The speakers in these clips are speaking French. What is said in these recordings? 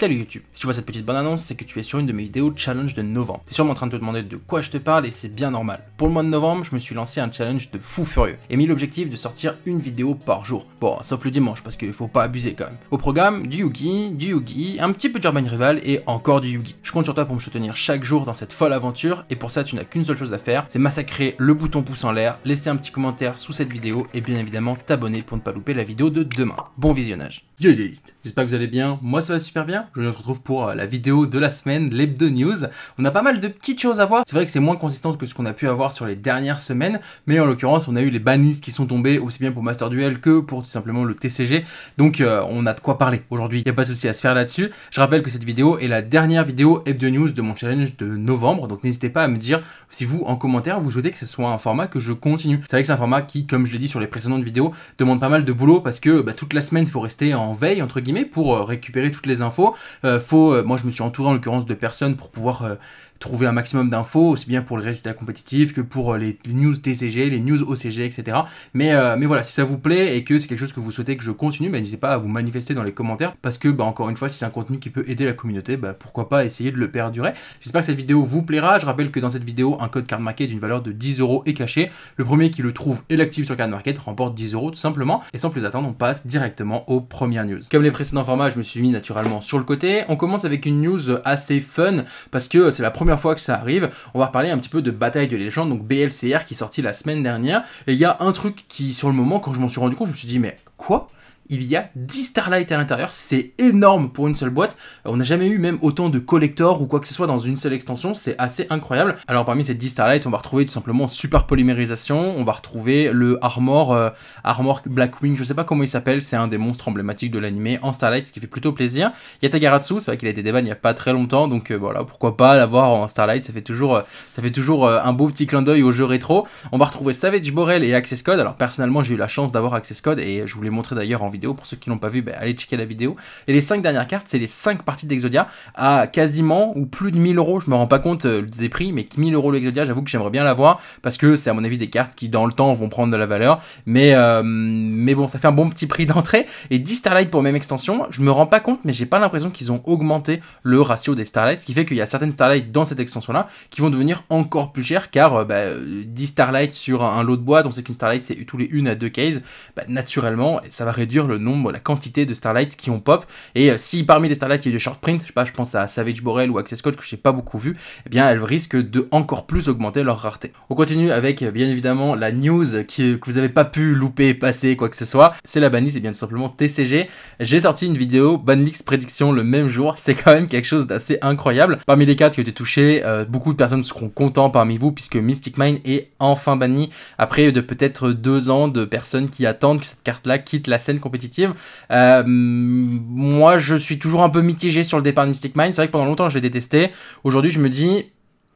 Salut YouTube Si tu vois cette petite bonne annonce, c'est que tu es sur une de mes vidéos challenge de novembre. T'es sûrement en train de te demander de quoi je te parle et c'est bien normal. Pour le mois de novembre, je me suis lancé un challenge de fou furieux et mis l'objectif de sortir une vidéo par jour. Bon, sauf le dimanche parce qu'il faut pas abuser quand même. Au programme, du Yugi, du Yugi, un petit peu d'Urban Rival et encore du Yugi. Je compte sur toi pour me soutenir chaque jour dans cette folle aventure et pour ça tu n'as qu'une seule chose à faire, c'est massacrer le bouton pouce en l'air, laisser un petit commentaire sous cette vidéo et bien évidemment t'abonner pour ne pas louper la vidéo de demain. Bon visionnage. Yo, j'espère que vous allez bien, moi ça va super bien je vous retrouve pour euh, la vidéo de la semaine, l'hebdo news. On a pas mal de petites choses à voir. C'est vrai que c'est moins consistant que ce qu'on a pu avoir sur les dernières semaines, mais en l'occurrence, on a eu les bannis qui sont tombés aussi bien pour Master Duel que pour tout simplement le TCG. Donc, euh, on a de quoi parler aujourd'hui. Il n'y a pas de souci à se faire là-dessus. Je rappelle que cette vidéo est la dernière vidéo hebdo news de mon challenge de novembre. Donc, n'hésitez pas à me dire si vous, en commentaire, vous souhaitez que ce soit un format que je continue. C'est vrai que c'est un format qui, comme je l'ai dit sur les précédentes vidéos, demande pas mal de boulot parce que bah, toute la semaine, il faut rester en veille, entre guillemets, pour euh, récupérer toutes les infos, euh, faut, euh, moi je me suis entouré en l'occurrence de personnes pour pouvoir euh, trouver un maximum d'infos, aussi bien pour les résultats compétitifs que pour euh, les news TCG, les news OCG, etc. Mais, euh, mais voilà, si ça vous plaît et que c'est quelque chose que vous souhaitez que je continue, bah, n'hésitez pas à vous manifester dans les commentaires parce que, bah, encore une fois, si c'est un contenu qui peut aider la communauté, bah, pourquoi pas essayer de le perdurer. J'espère que cette vidéo vous plaira. Je rappelle que dans cette vidéo, un code card market d'une valeur de 10 euros est caché. Le premier qui le trouve et l'active sur card market remporte 10 euros tout simplement. Et sans plus attendre, on passe directement aux premières news. Comme les précédents formats, je me suis mis naturellement sur le côté. On commence avec une news assez fun parce que c'est la première première fois que ça arrive. On va reparler un petit peu de Bataille de légende, donc BLCR qui est sorti la semaine dernière. Et il y a un truc qui, sur le moment, quand je m'en suis rendu compte, je me suis dit, mais quoi il y a 10 Starlight à l'intérieur, c'est énorme pour une seule boîte. On n'a jamais eu même autant de collectors ou quoi que ce soit dans une seule extension, c'est assez incroyable. Alors parmi ces 10 Starlight, on va retrouver tout simplement Super Polymérisation, on va retrouver le Armor, euh, Armor Blackwing, je sais pas comment il s'appelle, c'est un des monstres emblématiques de l'anime en Starlight, ce qui fait plutôt plaisir. Il y a Tagaratsu, c'est vrai qu'il a été déban il n'y a pas très longtemps, donc euh, voilà, pourquoi pas l'avoir en Starlight, ça fait toujours, euh, ça fait toujours un beau petit clin d'œil au jeu rétro. On va retrouver Savage Borel et Access Code, alors personnellement j'ai eu la chance d'avoir Access Code et je vous l'ai montré d'ailleurs en vidéo pour ceux qui l'ont pas vu, ben, allez checker la vidéo. Et les cinq dernières cartes, c'est les cinq parties d'Exodia à quasiment ou plus de 1000 euros. Je me rends pas compte euh, des prix, mais 1000 euros l'Exodia, j'avoue que j'aimerais bien l'avoir parce que c'est à mon avis des cartes qui dans le temps vont prendre de la valeur. Mais, euh, mais bon, ça fait un bon petit prix d'entrée. Et 10 Starlight pour même extension, je me rends pas compte, mais j'ai pas l'impression qu'ils ont augmenté le ratio des Starlight, ce qui fait qu'il y a certaines Starlight dans cette extension là qui vont devenir encore plus chères car 10 euh, ben, Starlight sur un lot de boîte, on sait qu'une Starlight c'est tous les 1 à 2 cases, ben, naturellement ça va réduire le nombre, la quantité de Starlight qui ont pop. Et euh, si parmi les Starlight il y a des short print, je sais pas, je pense à Savage Borel ou Access Code que je j'ai pas beaucoup vu, eh bien elles risquent de encore plus augmenter leur rareté. On continue avec euh, bien évidemment la news euh, que vous n'avez pas pu louper, passer, quoi que ce soit. C'est la bannie, c'est eh bien tout simplement TCG. J'ai sorti une vidéo Banlix prédiction le même jour. C'est quand même quelque chose d'assez incroyable. Parmi les cartes qui ont été touchées, beaucoup de personnes seront contents parmi vous puisque Mystic Mind est enfin banni après de peut-être deux ans de personnes qui attendent que cette carte-là quitte la scène compétitive. Euh, moi, je suis toujours un peu mitigé sur le départ de Mystic Mind. C'est vrai que pendant longtemps, je l'ai détesté. Aujourd'hui, je me dis,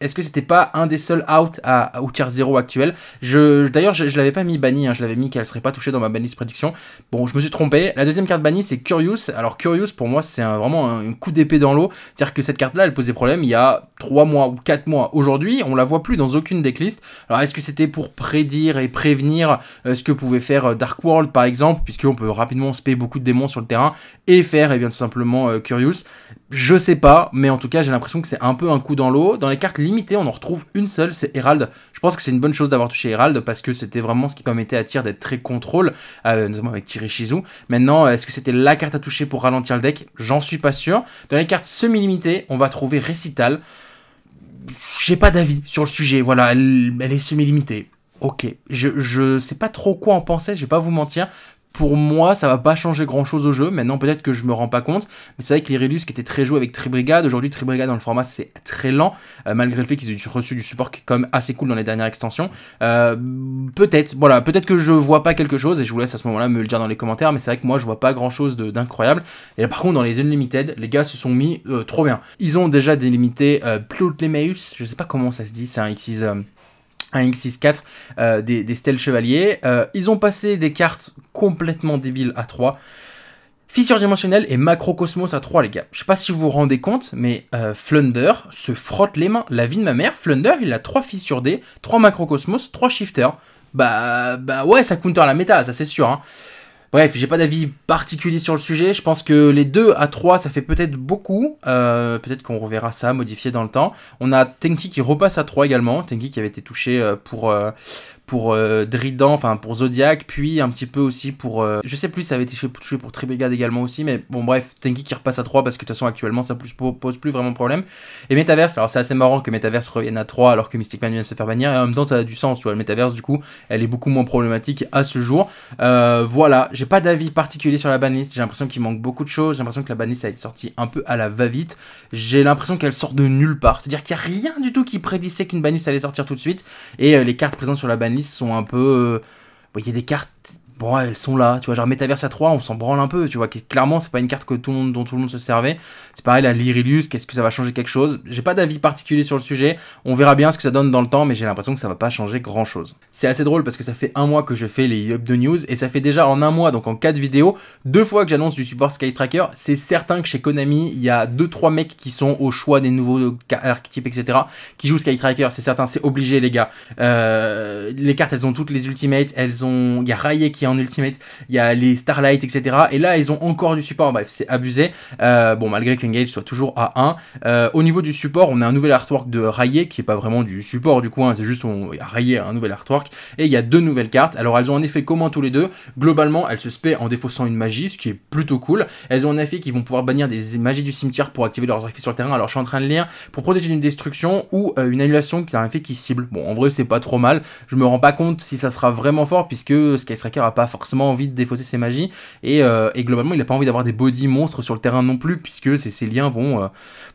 est-ce que c'était pas un des seuls out à, au tier 0 actuel je, D'ailleurs, je, l'avais pas mis banni, hein, je l'avais mis qu'elle serait pas touchée dans ma banlist prédiction. Bon, je me suis trompé. La deuxième carte bannie, c'est Curious. Alors, Curious, pour moi, c'est vraiment un, coup d'épée dans l'eau. C'est-à-dire que cette carte-là, elle posait problème il y a 3 mois ou 4 mois. Aujourd'hui, on la voit plus dans aucune decklist. Alors, est-ce que c'était pour prédire et prévenir euh, ce que pouvait faire euh, Dark World, par exemple, puisqu'on peut rapidement payer beaucoup de démons sur le terrain et faire, eh bien, tout simplement, euh, Curious Je sais pas, mais en tout cas, j'ai l'impression que c'est un peu un coup dans l'eau. Dans les cartes on en retrouve une seule, c'est Herald. Je pense que c'est une bonne chose d'avoir touché Herald parce que c'était vraiment ce qui permettait à Tyr d'être très contrôle, euh, notamment avec Tiré et Shizu. Maintenant, est-ce que c'était la carte à toucher pour ralentir le deck J'en suis pas sûr. Dans les cartes semi-limitées, on va trouver Récital. J'ai pas d'avis sur le sujet, voilà, elle, est semi-limitée. Ok, je, je sais pas trop quoi en penser, je vais pas vous mentir pour moi, ça va pas changer grand chose au jeu. Maintenant, peut-être que je me rends pas compte, mais c'est vrai que l'Irelus qui était très joué avec Tribrigade, aujourd'hui Tribrigade dans le format c'est très lent, euh, malgré le fait qu'ils aient reçu du support qui est quand même assez cool dans les dernières extensions. Euh, peut-être, voilà, peut-être que je vois pas quelque chose et je vous laisse à ce moment-là me le dire dans les commentaires, mais c'est vrai que moi je vois pas grand chose d'incroyable. Et là, par contre, dans les Unlimited, les gars se sont mis euh, trop bien. Ils ont déjà délimité Plutlemaeus. je sais pas comment ça se dit, c'est un Xyz un X64 euh, des, stèles chevaliers. Euh, ils ont passé des cartes complètement débiles à 3. Fissure dimensionnelle et macrocosmos à 3 les gars. Je sais pas si vous vous rendez compte, mais euh, Flunder se frotte les mains. La vie de ma mère, Flunder, il a 3 fissures D, 3 macrocosmos, 3 shifters. Bah bah ouais, ça counter la méta, ça c'est sûr. Hein. Bref, j'ai pas d'avis particulier sur le sujet. Je pense que les 2 à 3, ça fait peut-être beaucoup. Euh, peut-être qu'on reverra ça modifié dans le temps. On a Tenki qui repasse à 3 également. Tenki qui avait été touché euh, pour, euh, pour euh, enfin pour Zodiac, puis un petit peu aussi pour... Euh, je sais plus, ça avait été touché pour Tribegad également aussi, mais bon bref, Tenki qui repasse à 3 parce que de toute façon actuellement ça pose plus vraiment problème. Et Metaverse, alors c'est assez marrant que Metaverse revienne à 3 alors que Mystic Man vient de se faire bannir, et en même temps ça a du sens, tu vois, le Metaverse du coup, elle est beaucoup moins problématique à ce jour. Euh, voilà, j'ai pas d'avis particulier sur la banlist, j'ai l'impression qu'il manque beaucoup de choses, j'ai l'impression que la banlist a été sortie un peu à la va-vite, j'ai l'impression qu'elle sort de nulle part, c'est-à-dire qu'il n'y a rien du tout qui prédisait qu'une banlist allait sortir tout de suite, et euh, les cartes présentes sur la banlist sont un peu. Il y a des cartes bon, elles sont là, tu vois, genre Metaverse à 3, on s'en branle un peu, tu vois, clairement, c'est pas une carte que tout dont tout le monde se servait. C'est pareil, la Lyrilus, qu'est-ce que ça va changer quelque chose J'ai pas d'avis particulier sur le sujet, on verra bien ce que ça donne dans le temps, mais j'ai l'impression que ça va pas changer grand-chose. C'est assez drôle parce que ça fait un mois que je fais les up de news, et ça fait déjà en un mois, donc en 4 vidéos, deux fois que j'annonce du support Sky Tracker, c'est certain que chez Konami, il y a 2-3 mecs qui sont au choix des nouveaux archétypes, etc., qui jouent Sky Tracker, c'est certain, c'est obligé, les gars. Euh, les cartes, elles ont toutes les ultimates, elles ont... Il y a Raye qui en Ultimate, il y a les Starlight, etc. Et là, ils ont encore du support. Bref, c'est abusé. Euh, bon, malgré qu'Engage soit toujours à 1. Euh, au niveau du support, on a un nouvel artwork de Raye, qui est pas vraiment du support du coup, hein. c'est juste on... un nouvel artwork. Et il y a deux nouvelles cartes. Alors, elles ont un effet commun tous les deux. Globalement, elles se spé en défaussant une magie, ce qui est plutôt cool. Elles ont un effet qui vont pouvoir bannir des magies du cimetière pour activer leurs effets sur le terrain. Alors, je suis en train de lire pour protéger d'une destruction ou euh, une annulation qui a un effet qui cible. Bon, en vrai, c'est pas trop mal. Je me rends pas compte si ça sera vraiment fort puisque Sky Striker a pas forcément envie de défausser ses magies. Et, euh, globalement, il n'a pas envie d'avoir des body monstres sur le terrain non plus, puisque ces, ces liens vont. Euh,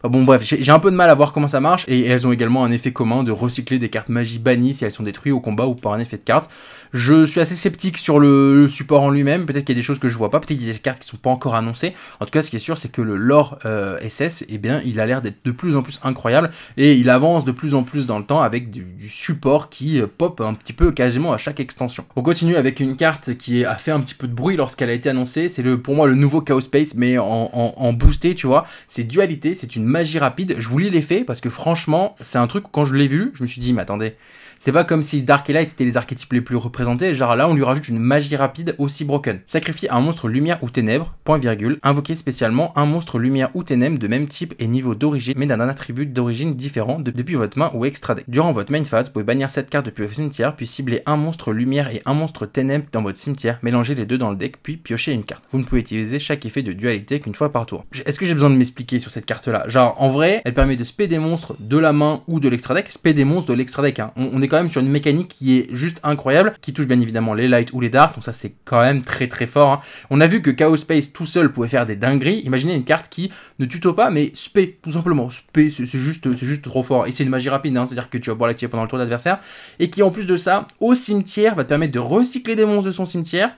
bon, bref, j'ai un peu de mal à voir comment ça marche. Et, elles ont également un effet commun de recycler des cartes magie bannies si elles sont détruites au combat ou par un effet de carte. Je suis assez sceptique sur le, support en lui-même. Peut-être qu'il y a des choses que je vois pas. Peut-être qu'il y a des cartes qui sont pas encore annoncées. En tout cas, ce qui est sûr, c'est que le lore euh, SS, et eh bien, il a l'air d'être de plus en plus incroyable et il avance de plus en plus dans le temps avec du, du support qui pop un petit peu quasiment à chaque extension. On continue avec une carte qui a fait un petit peu de bruit lorsqu'elle a été annoncée. C'est le, pour moi le nouveau Chaos Space, mais en, boosté, tu vois. C'est dualité, c'est une magie rapide. Je vous lis les faits parce que franchement, c'est un truc, quand je l'ai vu, je me suis dit, mais attendez, c'est pas comme si Dark et Light c'était les archétypes les plus représentés. Genre là, on lui rajoute une magie rapide aussi broken. Sacrifier un monstre lumière ou ténèbres, point virgule. Invoquer spécialement un monstre lumière ou ténèbre de même type et niveau d'origine, mais d'un attribut d'origine différent depuis votre main ou extra deck. Durant votre main phase, vous pouvez bannir cette carte depuis votre cimetière, puis cibler un monstre lumière et un monstre ténèbres dans votre cimetière, les deux dans le deck, puis piocher une carte. Vous ne pouvez utiliser chaque effet de dualité qu'une fois par tour. Est-ce que j'ai besoin de m'expliquer sur cette carte-là Genre, en vrai, elle permet de spé des monstres de la main ou de l'extra deck, spé des monstres de l'extra deck. Hein. On, est quand même sur une mécanique qui est juste incroyable, qui touche bien évidemment les light ou les darts, donc ça c'est quand même très très fort. Hein. On a vu que Chaos Space tout seul pouvait faire des dingueries. Imaginez une carte qui ne tuto pas, mais spé, tout simplement. Spé, c'est juste, juste trop fort. Et c'est une magie rapide, hein. c'est-à-dire que tu vas pouvoir l'activer pendant le tour d'adversaire, et qui en plus de ça, au cimetière, va te permettre de recycler des monstres de son cimetière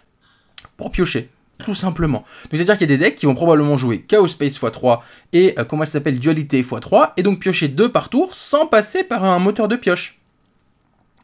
pour piocher. Tout simplement. Donc c'est-à-dire qu'il y a des decks qui vont probablement jouer Chaos Space x3 et euh, comment elle s'appelle Dualité x3 et donc piocher deux par tour sans passer par un moteur de pioche.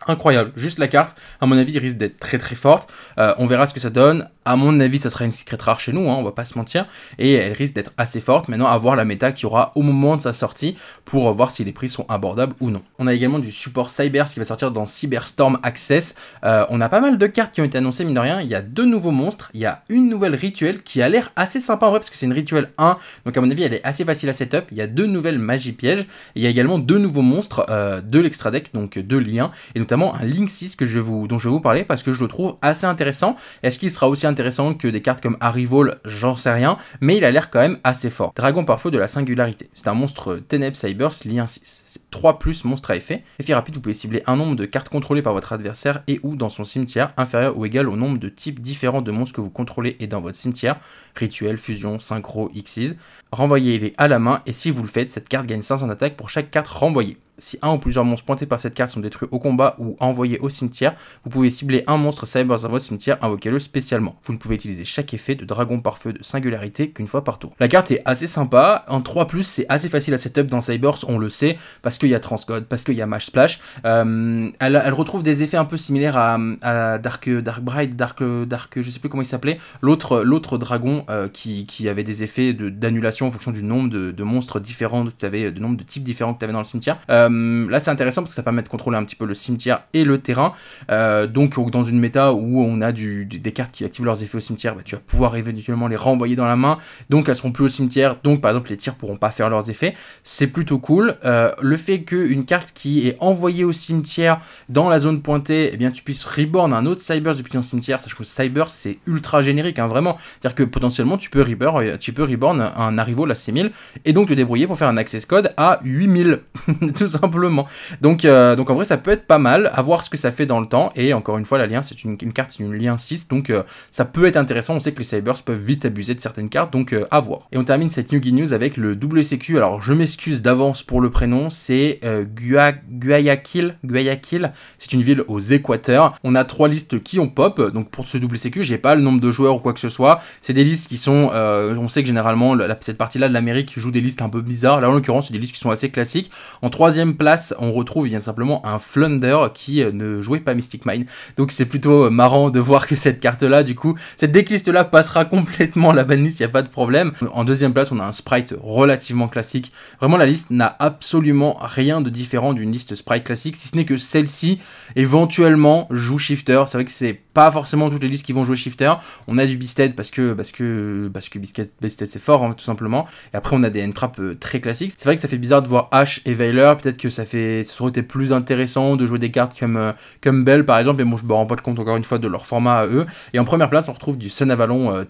Incroyable, juste la carte, à mon avis, risque d'être très très forte. Euh, on verra ce que ça donne. À mon avis, ça sera une secret rare chez nous, hein, on va pas se mentir. Et elle risque d'être assez forte. Maintenant, à voir la méta qu'il y aura au moment de sa sortie pour euh, voir si les prix sont abordables ou non. On a également du support Cyber, ce qui va sortir dans Cyberstorm Access. Euh, on a pas mal de cartes qui ont été annoncées, mine de rien. Il y a deux nouveaux monstres, il y a une nouvelle rituelle qui a l'air assez sympa en vrai, parce que c'est une rituelle 1. Donc, à mon avis, elle est assez facile à setup. Il y a deux nouvelles magie pièges. il y a également deux nouveaux monstres de l'extra deck, donc deux liens. Et donc, un Link 6 que je vous, dont je vais vous parler parce que je le trouve assez intéressant. Est-ce qu'il sera aussi intéressant que des cartes comme Arrival J'en sais rien, mais il a l'air quand même assez fort. Dragon parfois de la singularité. C'est un monstre euh, Teneb Cybers lien 6. C'est 3 plus monstre à effet. Effet rapide, vous pouvez cibler un nombre de cartes contrôlées par votre adversaire et ou dans son cimetière inférieur ou égal au nombre de types différents de monstres que vous contrôlez et dans votre cimetière. Rituel, fusion, synchro, xyz. Renvoyez-les à la main et si vous le faites, cette carte gagne 500 attaques pour chaque carte renvoyée. Si un ou plusieurs monstres pointés par cette carte sont détruits au combat ou envoyés au cimetière, vous pouvez cibler un monstre Cyber dans votre cimetière, invoquez-le spécialement. Vous ne pouvez utiliser chaque effet de dragon par feu de singularité qu'une fois par tour. La carte est assez sympa, en 3 c'est assez facile à setup dans Cybers, on le sait, parce qu'il y a Transcode, parce qu'il y a Mash Splash. Euh, elle, retrouve des effets un peu similaires à, Dark, Dark Bride, Dark, Dark, je sais plus comment il s'appelait, l'autre, l'autre dragon euh, qui, qui, avait des effets d'annulation en fonction du nombre de, de monstres différents, tu avais, du nombre de types différents que tu avais dans le cimetière. Euh, euh, là, c'est intéressant parce que ça permet de contrôler un petit peu le cimetière et le terrain. Euh, donc, dans une méta où on a des cartes qui activent leurs effets au cimetière, bah, tu vas pouvoir éventuellement les renvoyer dans la main. Donc, elles seront plus au cimetière. Donc, par exemple, les tirs pourront pas faire leurs effets. C'est plutôt cool. Euh, le fait qu'une carte qui est envoyée au cimetière dans la zone pointée, eh bien, tu puisses reborn un autre Cyber depuis ton cimetière, sache que Cyber, c'est ultra générique, hein, vraiment. C'est-à-dire que potentiellement, tu peux reborn, tu peux reborn un Arrivo, la 6000, et donc te débrouiller pour faire un access code à 8000, simplement. Donc, euh, donc en vrai, ça peut être pas mal, à voir ce que ça fait dans le temps. Et encore une fois, la lien, c'est une, carte, c'est une lien 6, donc euh, ça peut être intéressant. On sait que les Cybers peuvent vite abuser de certaines cartes, donc euh, à voir. Et on termine cette New Guinea News avec le WCQ. Alors, je m'excuse d'avance pour le prénom, c'est Guayaquil. Guayaquil, c'est une ville aux Équateurs. On a trois listes qui ont pop, donc pour ce WCQ, j'ai pas le nombre de joueurs ou quoi que ce soit. C'est des listes qui sont, on sait que généralement, cette partie-là de l'Amérique joue des listes un peu bizarres. Là, en l'occurrence, c'est des listes qui sont assez classiques. En troisième place, on retrouve bien simplement un Flunder qui euh, ne jouait pas Mystic Mine. Donc c'est plutôt euh, marrant de voir que cette carte-là, du coup, cette décliste là passera complètement la banlist, il n'y a pas de problème. En deuxième place, on a un sprite relativement classique. Vraiment, la liste n'a absolument rien de différent d'une liste sprite classique, si ce n'est que celle-ci, éventuellement, joue Shifter. C'est vrai que c'est pas forcément toutes les listes qui vont jouer Shifter. On a du Beasted parce que, parce que, parce que Beasted c'est fort, hein, tout simplement. Et après, on a des n euh, très classiques. C'est vrai que ça fait bizarre de voir Ash et Veiler, peut-être que ça, fait, ça serait plus intéressant de jouer des cartes comme, euh, comme Bell par exemple, et bon, je me rends pas compte encore une fois de leur format à eux. Et en première place, on retrouve du Sun Avalon euh,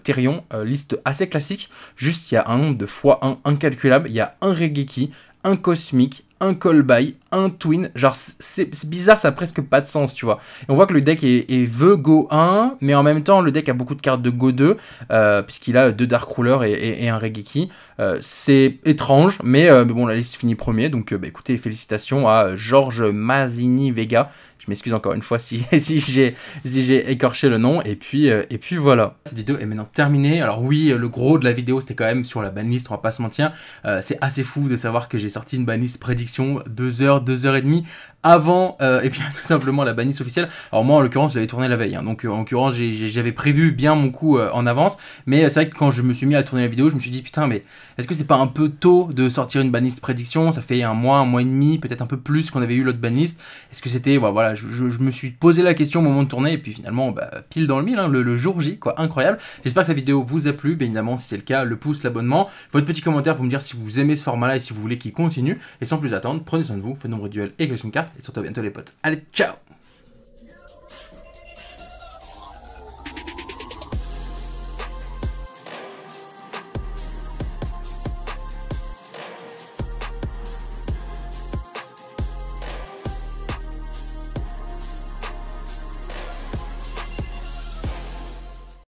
euh, liste assez classique, juste il y a un nombre de fois 1 incalculable, il y a un Regeki, un Cosmique, un call by, un twin. Genre, c'est bizarre, ça n'a presque pas de sens, tu vois. on voit que le deck est, est, go 1, mais en même temps, le deck a beaucoup de cartes de go 2, euh, puisqu'il a deux Dark Ruler et, un Regeki. Euh, c'est étrange, euh, mais, bon, la liste finit premier. Donc, bah, écoutez, félicitations à Georges Mazini Vega, je m'excuse encore une fois si, si j'ai si écorché le nom. Et puis, euh, et puis voilà. Cette vidéo est maintenant terminée. Alors oui, le gros de la vidéo, c'était quand même sur la banlist, on va pas se mentir. Euh, c'est assez fou de savoir que j'ai sorti une banlist prédiction 2 h 2 2h30 avant euh, et bien tout simplement la banliste officielle. Alors moi en l'occurrence j'avais tourné la veille, hein. donc euh, en l'occurrence j'avais prévu bien mon coup euh, en avance, mais c'est vrai que quand je me suis mis à tourner la vidéo je me suis dit putain mais est-ce que c'est pas un peu tôt de sortir une banniste prédiction Ça fait un mois, un mois et demi, peut-être un peu plus qu'on avait eu l'autre banniste. Est-ce que c'était voilà, je, me suis posé la question au moment de tourner et puis finalement bah, pile dans le mille hein, le, jour J quoi incroyable. J'espère que cette vidéo vous a plu, bien évidemment si c'est le cas le pouce, l'abonnement, votre petit commentaire pour me dire si vous aimez ce format là et si vous voulez qu'il continue et sans plus attendre prenez soin de vous, faites nombre de duels et question de cartes et surtout à bientôt les potes. Allez, ciao